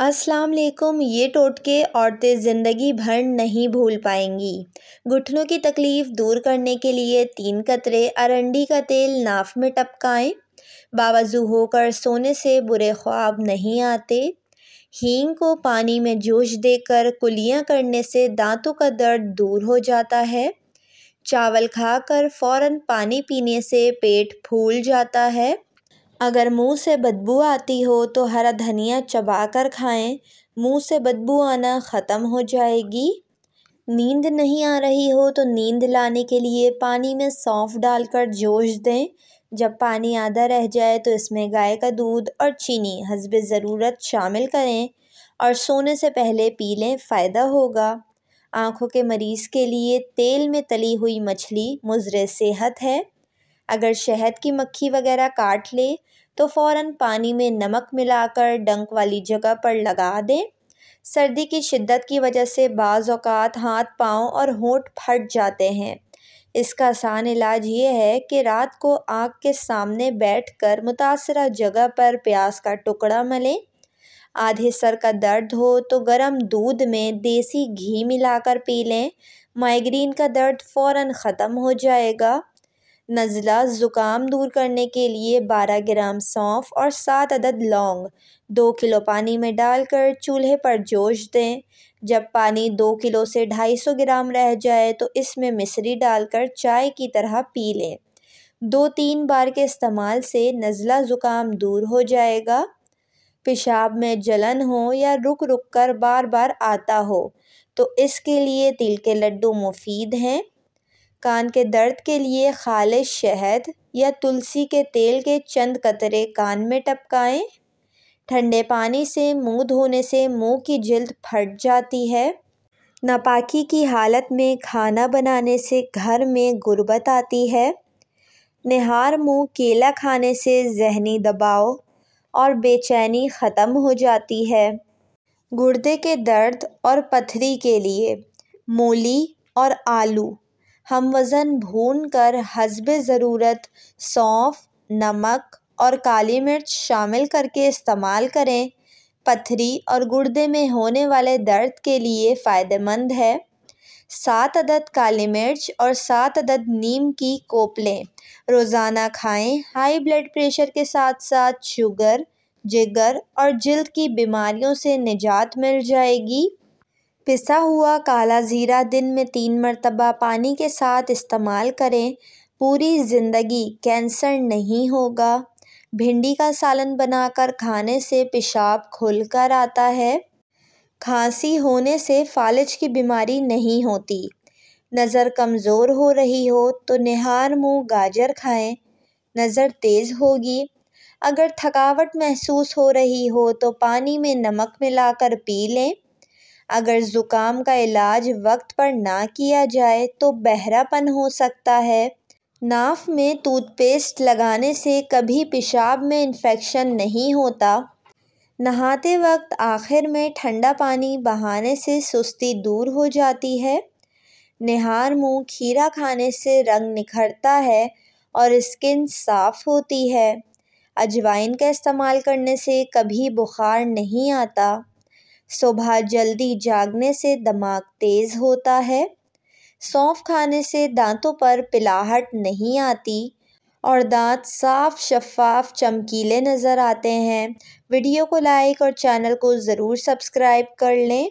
अस्सलाम वालेकुम ये टोटके औरतें ज़िंदगी भर नहीं भूल पाएंगी घुटनों की तकलीफ़ दूर करने के लिए तीन कतरे अरंडी का तेल नाफ में टपकाएं बावजू होकर सोने से बुरे ख्वाब नहीं आते हींग को पानी में जोश देकर कुलियाँ करने से दांतों का दर्द दूर हो जाता है चावल खाकर फौरन पानी पीने से पेट फूल जाता है अगर मुँह से बदबू आती हो तो हरा धनिया चबा कर खाएँ मुँह से बदबू आना ख़त्म हो जाएगी नींद नहीं आ रही हो तो नींद लाने के लिए पानी में सौंफ डालकर जोश दें जब पानी आधा रह जाए तो इसमें गाय का दूध और चीनी हसब ज़रूरत शामिल करें और सोने से पहले पी लें फ़ायदा होगा आँखों के मरीज़ के लिए तेल में तली हुई मछली मुजर सेहत है अगर शहद की मक्खी वगैरह काट ले तो फ़ौर पानी में नमक मिलाकर डंक वाली जगह पर लगा दें सर्दी की शिद्दत की वजह से बाज़ अवत हाथ पाँव और होंठ फट जाते हैं इसका आसान इलाज ये है कि रात को आग के सामने बैठ कर मुतासर जगह पर प्याज का टुकड़ा मलें आधे सर का दर्द हो तो गर्म दूध में देसी घी मिलाकर पी लें माइग्रेन का दर्द फ़ौर ख़त्म हो जाएगा नज़ला ज़ुकाम दूर करने के लिए बारह ग्राम सौंफ और सात अदद लौंग दो किलो पानी में डालकर चूल्हे पर जोश दें जब पानी दो किलो से ढाई सौ ग्राम रह जाए तो इसमें मिश्री डालकर चाय की तरह पी लें दो तीन बार के इस्तेमाल से नज़ला ज़ुकाम दूर हो जाएगा पेशाब में जलन हो या रुक रुक कर बार बार आता हो तो इसके लिए तिल के लड्डू मुफीद हैं कान के दर्द के लिए खालिश शहद या तुलसी के तेल के चंद कतरे कान में टपकाएं ठंडे पानी से मुंह धोने से मुंह की जल्द फट जाती है नापाकी की हालत में खाना बनाने से घर में गुर्बत आती है निहार मुंह केला खाने से जहनी दबाव और बेचैनी ख़त्म हो जाती है गुर्दे के दर्द और पथरी के लिए मूली और आलू हम वज़न भून कर हसब ज़रूरत सौंफ नमक और काली मिर्च शामिल करके इस्तेमाल करें पथरी और गुर्दे में होने वाले दर्द के लिए फ़ायदेमंद है सात अदद काली मिर्च और सात अदद नीम की कोप लें रोज़ाना खाएं हाई ब्लड प्रेशर के साथ साथ शुगर जिगर और जल्द की बीमारियों से निजात मिल जाएगी पिसा हुआ काला ज़ीरा दिन में तीन मरतबा पानी के साथ इस्तेमाल करें पूरी ज़िंदगी कैंसर नहीं होगा भिंडी का सालन बनाकर खाने से पेशाब खुल कर आता है खांसी होने से फालिज की बीमारी नहीं होती नज़र कमज़ोर हो रही हो तो निहार मुँह गाजर खाएं नज़र तेज़ होगी अगर थकावट महसूस हो रही हो तो पानी में नमक मिलाकर पी लें अगर ज़ुकाम का इलाज वक्त पर ना किया जाए तो बहरापन हो सकता है नाफ में टूथपेस्ट लगाने से कभी पेशाब में इन्फेक्शन नहीं होता नहाते वक्त आखिर में ठंडा पानी बहाने से सुस्ती दूर हो जाती है निहार मुंह खीरा खाने से रंग निखरता है और स्किन साफ होती है अजवाइन का इस्तेमाल करने से कभी बुखार नहीं आता सुबह जल्दी जागने से दिमाग तेज़ होता है सौंफ खाने से दांतों पर पिलाहट नहीं आती और दांत साफ शफाफ चमकीले नज़र आते हैं वीडियो को लाइक और चैनल को ज़रूर सब्सक्राइब कर लें